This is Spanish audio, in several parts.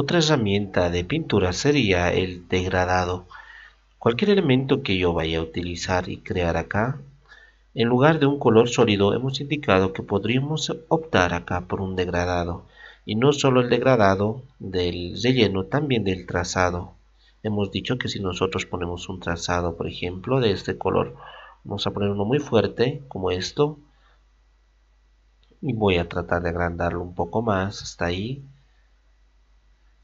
Otra herramienta de pintura sería el degradado. Cualquier elemento que yo vaya a utilizar y crear acá, en lugar de un color sólido hemos indicado que podríamos optar acá por un degradado. Y no solo el degradado del relleno, también del trazado. Hemos dicho que si nosotros ponemos un trazado, por ejemplo, de este color, vamos a poner uno muy fuerte, como esto. Y voy a tratar de agrandarlo un poco más, hasta ahí.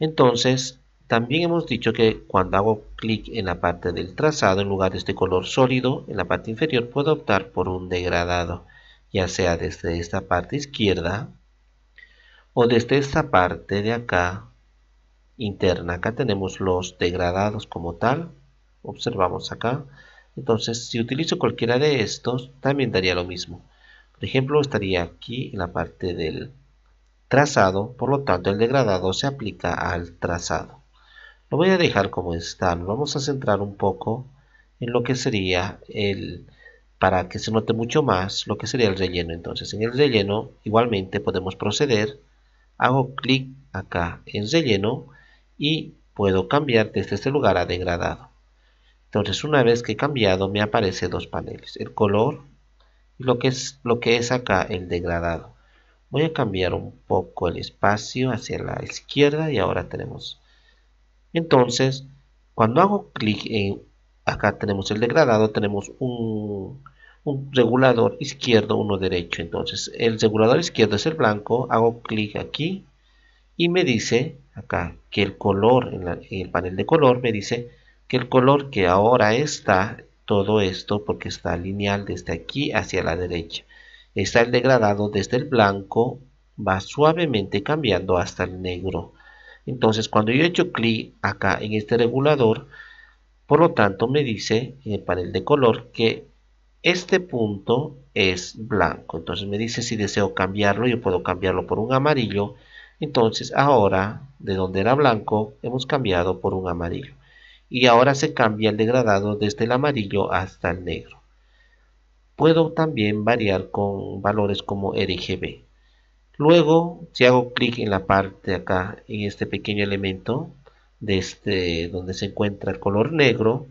Entonces, también hemos dicho que cuando hago clic en la parte del trazado, en lugar de este color sólido, en la parte inferior puedo optar por un degradado, ya sea desde esta parte izquierda o desde esta parte de acá interna. Acá tenemos los degradados como tal, observamos acá. Entonces, si utilizo cualquiera de estos, también daría lo mismo. Por ejemplo, estaría aquí en la parte del trazado, por lo tanto el degradado se aplica al trazado. Lo voy a dejar como está, vamos a centrar un poco en lo que sería el, para que se note mucho más lo que sería el relleno. Entonces en el relleno igualmente podemos proceder, hago clic acá en relleno y puedo cambiar desde este lugar a degradado. Entonces una vez que he cambiado me aparece dos paneles, el color y lo que es, lo que es acá el degradado voy a cambiar un poco el espacio hacia la izquierda y ahora tenemos entonces cuando hago clic en acá tenemos el degradado tenemos un, regulador izquierdo uno derecho entonces el regulador izquierdo es el blanco hago clic aquí y me dice acá que el color en, el panel de color me dice que el color que ahora está todo esto porque está lineal desde aquí hacia la derecha Está el degradado desde el blanco, va suavemente cambiando hasta el negro. Entonces cuando yo he hecho clic acá en este regulador, por lo tanto me dice en el panel de color que este punto es blanco. Entonces me dice si deseo cambiarlo, yo puedo cambiarlo por un amarillo. Entonces ahora, de donde era blanco, hemos cambiado por un amarillo. Y ahora se cambia el degradado desde el amarillo hasta el negro. Puedo también variar con valores como RGB. E Luego, si hago clic en la parte de acá, en este pequeño elemento, de este, donde se encuentra el color negro,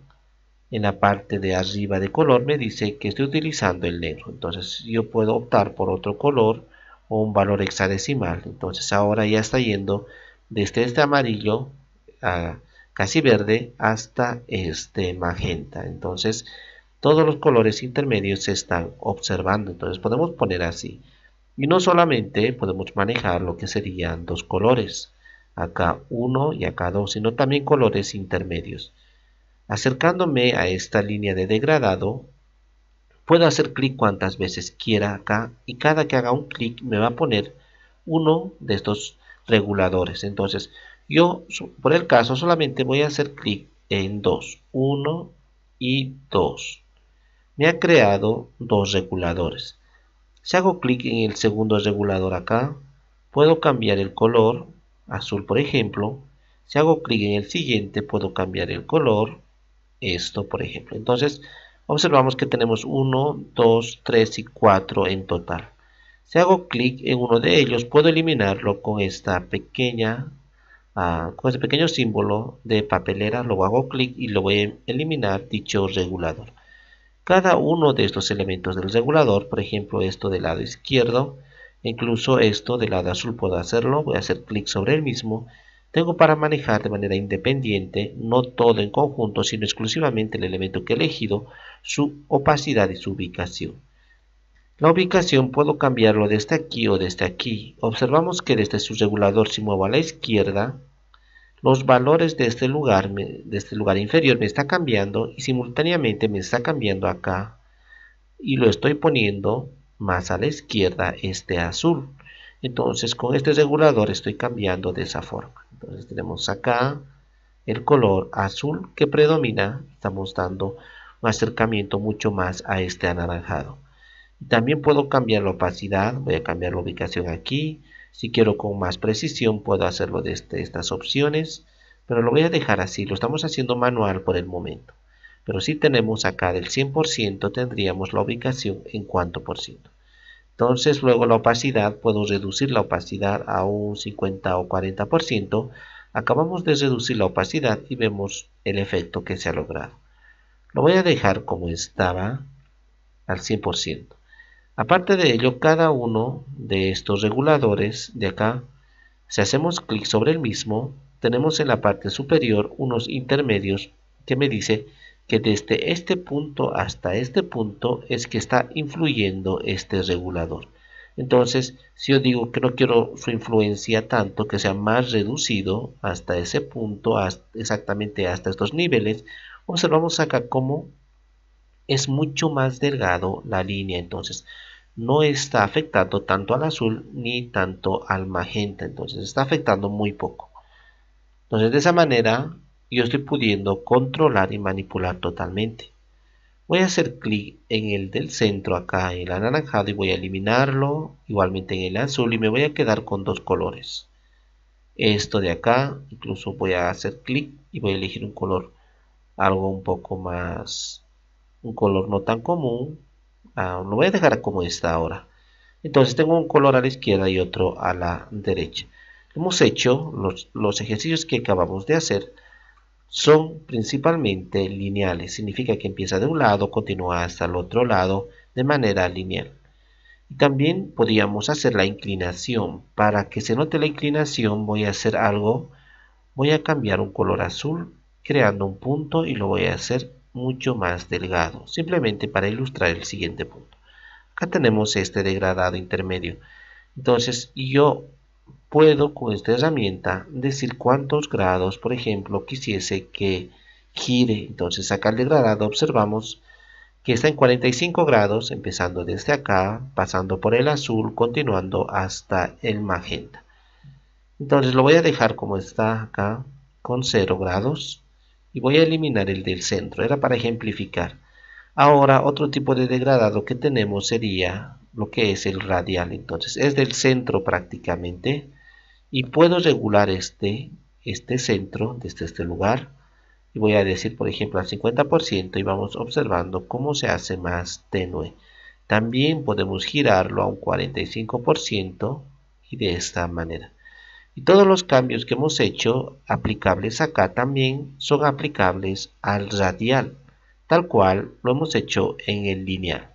en la parte de arriba de color me dice que estoy utilizando el negro. Entonces yo puedo optar por otro color o un valor hexadecimal. Entonces ahora ya está yendo desde este amarillo a ah, casi verde hasta este magenta. Entonces todos los colores intermedios se están observando. Entonces podemos poner así. Y no solamente podemos manejar lo que serían dos colores, acá uno y acá dos, sino también colores intermedios. Acercándome a esta línea de degradado, puedo hacer clic cuantas veces quiera acá y cada que haga un clic me va a poner uno de estos reguladores. Entonces yo por el caso solamente voy a hacer clic en dos, uno y dos me ha creado dos reguladores. Si hago clic en el segundo regulador acá, puedo cambiar el color, azul por ejemplo. Si hago clic en el siguiente, puedo cambiar el color, esto por ejemplo. Entonces, observamos que tenemos 1, 2, 3 y 4 en total. Si hago clic en uno de ellos, puedo eliminarlo con esta pequeña, ah, con este pequeño símbolo de papelera. Luego hago clic y lo voy a eliminar dicho regulador. Cada uno de estos elementos del regulador, por ejemplo esto del lado izquierdo, incluso esto del lado azul puedo hacerlo, voy a hacer clic sobre el mismo. Tengo para manejar de manera independiente, no todo en conjunto, sino exclusivamente el elemento que he elegido, su opacidad y su ubicación. La ubicación puedo cambiarlo desde este aquí o desde este aquí. Observamos que desde su regulador si muevo a la izquierda, los valores de este lugar, de este lugar inferior me está cambiando y simultáneamente me está cambiando acá y lo estoy poniendo más a la izquierda este azul. Entonces con este regulador estoy cambiando de esa forma. Entonces tenemos acá el color azul que predomina. Estamos dando un acercamiento mucho más a este anaranjado. También puedo cambiar la opacidad. Voy a cambiar la ubicación aquí. Si quiero con más precisión puedo hacerlo desde este, estas opciones, pero lo voy a dejar así, lo estamos haciendo manual por el momento. Pero si tenemos acá del 100% tendríamos la ubicación en cuanto por ciento. Entonces luego la opacidad, puedo reducir la opacidad a un 50 o 40%. Acabamos de reducir la opacidad y vemos el efecto que se ha logrado. Lo voy a dejar como estaba al 100%. Aparte de ello, cada uno de estos reguladores de acá, si hacemos clic sobre el mismo, tenemos en la parte superior unos intermedios que me dice que desde este punto hasta este punto es que está influyendo este regulador. Entonces, si yo digo que no quiero su influencia tanto, que sea más reducido hasta ese punto, exactamente hasta estos niveles, observamos acá cómo es mucho más delgado la línea, entonces no está afectando tanto al azul ni tanto al magenta, entonces está afectando muy poco. Entonces de esa manera yo estoy pudiendo controlar y manipular totalmente. Voy a hacer clic en el del centro acá, el anaranjado y voy a eliminarlo, igualmente en el azul y me voy a quedar con dos colores. Esto de acá, incluso voy a hacer clic y voy a elegir un color algo un poco más un color no tan común. Ah, lo voy a dejar como está ahora. Entonces tengo un color a la izquierda y otro a la derecha. Hemos hecho los, los ejercicios que acabamos de hacer son principalmente lineales. Significa que empieza de un lado, continúa hasta el otro lado de manera lineal. Y también podríamos hacer la inclinación. Para que se note la inclinación voy a hacer algo. Voy a cambiar un color azul creando un punto y lo voy a hacer mucho más delgado, simplemente para ilustrar el siguiente punto. Acá tenemos este degradado intermedio. Entonces yo puedo con esta herramienta decir cuántos grados, por ejemplo, quisiese que gire. Entonces acá el degradado observamos que está en 45 grados, empezando desde acá, pasando por el azul, continuando hasta el magenta. Entonces lo voy a dejar como está acá, con 0 grados y voy a eliminar el del centro, era para ejemplificar. Ahora otro tipo de degradado que tenemos sería lo que es el radial, entonces es del centro prácticamente y puedo regular este, este centro desde este lugar y voy a decir por ejemplo al 50% y vamos observando cómo se hace más tenue. También podemos girarlo a un 45% y de esta manera. Y todos los cambios que hemos hecho aplicables acá también son aplicables al radial, tal cual lo hemos hecho en el lineal.